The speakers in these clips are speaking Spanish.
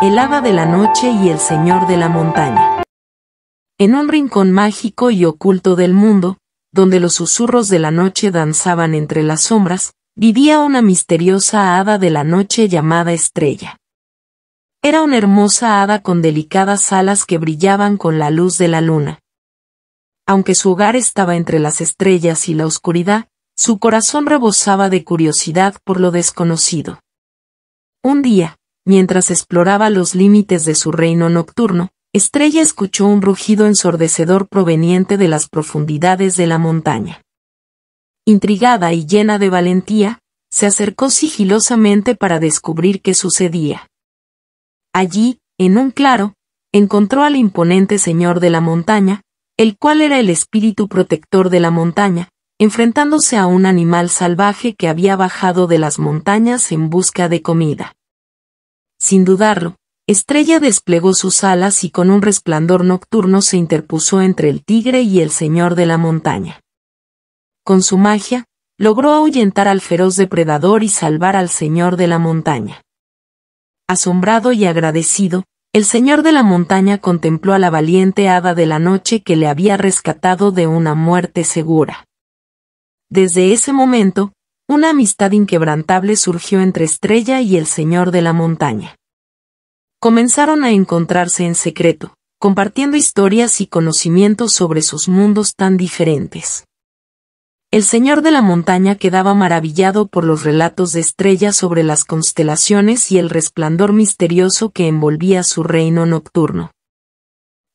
el hada de la noche y el señor de la montaña. En un rincón mágico y oculto del mundo, donde los susurros de la noche danzaban entre las sombras, vivía una misteriosa hada de la noche llamada Estrella. Era una hermosa hada con delicadas alas que brillaban con la luz de la luna. Aunque su hogar estaba entre las estrellas y la oscuridad, su corazón rebosaba de curiosidad por lo desconocido. Un día, mientras exploraba los límites de su reino nocturno, Estrella escuchó un rugido ensordecedor proveniente de las profundidades de la montaña. Intrigada y llena de valentía, se acercó sigilosamente para descubrir qué sucedía. Allí, en un claro, encontró al imponente señor de la montaña, el cual era el espíritu protector de la montaña, enfrentándose a un animal salvaje que había bajado de las montañas en busca de comida. Sin dudarlo, Estrella desplegó sus alas y con un resplandor nocturno se interpuso entre el tigre y el señor de la montaña. Con su magia, logró ahuyentar al feroz depredador y salvar al señor de la montaña. Asombrado y agradecido, el señor de la montaña contempló a la valiente hada de la noche que le había rescatado de una muerte segura. Desde ese momento, una amistad inquebrantable surgió entre Estrella y el Señor de la Montaña. Comenzaron a encontrarse en secreto, compartiendo historias y conocimientos sobre sus mundos tan diferentes. El señor de la montaña quedaba maravillado por los relatos de Estrella sobre las constelaciones y el resplandor misterioso que envolvía su reino nocturno.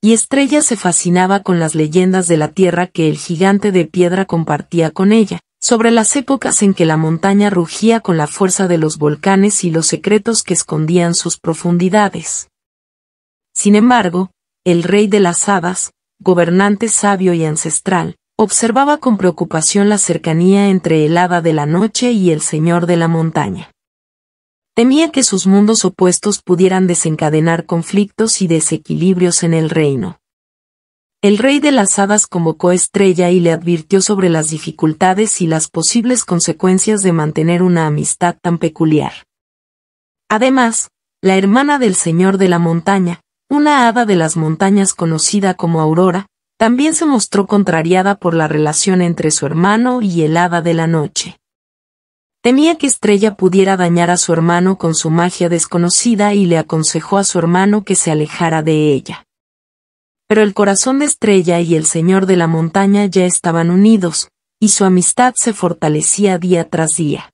Y Estrella se fascinaba con las leyendas de la tierra que el gigante de piedra compartía con ella, sobre las épocas en que la montaña rugía con la fuerza de los volcanes y los secretos que escondían sus profundidades. Sin embargo, el rey de las hadas, gobernante sabio y ancestral, observaba con preocupación la cercanía entre el hada de la noche y el señor de la montaña. Temía que sus mundos opuestos pudieran desencadenar conflictos y desequilibrios en el reino. El rey de las hadas convocó a Estrella y le advirtió sobre las dificultades y las posibles consecuencias de mantener una amistad tan peculiar. Además, la hermana del señor de la montaña, una hada de las montañas conocida como Aurora, también se mostró contrariada por la relación entre su hermano y el hada de la noche. Temía que Estrella pudiera dañar a su hermano con su magia desconocida y le aconsejó a su hermano que se alejara de ella. Pero el corazón de Estrella y el señor de la montaña ya estaban unidos, y su amistad se fortalecía día tras día.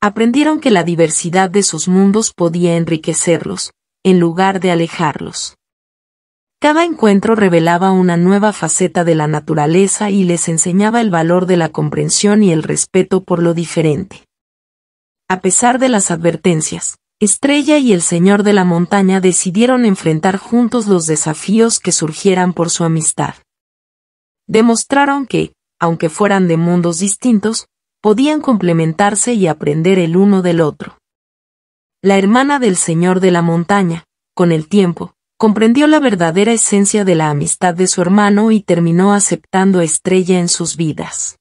Aprendieron que la diversidad de sus mundos podía enriquecerlos, en lugar de alejarlos. Cada encuentro revelaba una nueva faceta de la naturaleza y les enseñaba el valor de la comprensión y el respeto por lo diferente. A pesar de las advertencias, Estrella y el Señor de la Montaña decidieron enfrentar juntos los desafíos que surgieran por su amistad. Demostraron que, aunque fueran de mundos distintos, podían complementarse y aprender el uno del otro. La hermana del Señor de la Montaña, con el tiempo, comprendió la verdadera esencia de la amistad de su hermano y terminó aceptando a Estrella en sus vidas.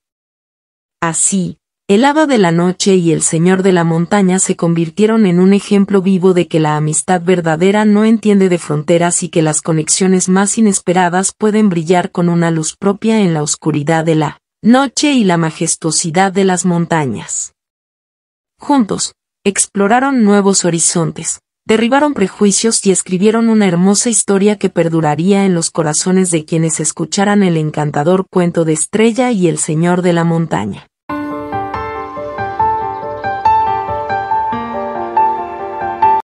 Así, el hada de la noche y el señor de la montaña se convirtieron en un ejemplo vivo de que la amistad verdadera no entiende de fronteras y que las conexiones más inesperadas pueden brillar con una luz propia en la oscuridad de la noche y la majestuosidad de las montañas. Juntos, exploraron nuevos horizontes, derribaron prejuicios y escribieron una hermosa historia que perduraría en los corazones de quienes escucharan el encantador cuento de Estrella y el Señor de la Montaña.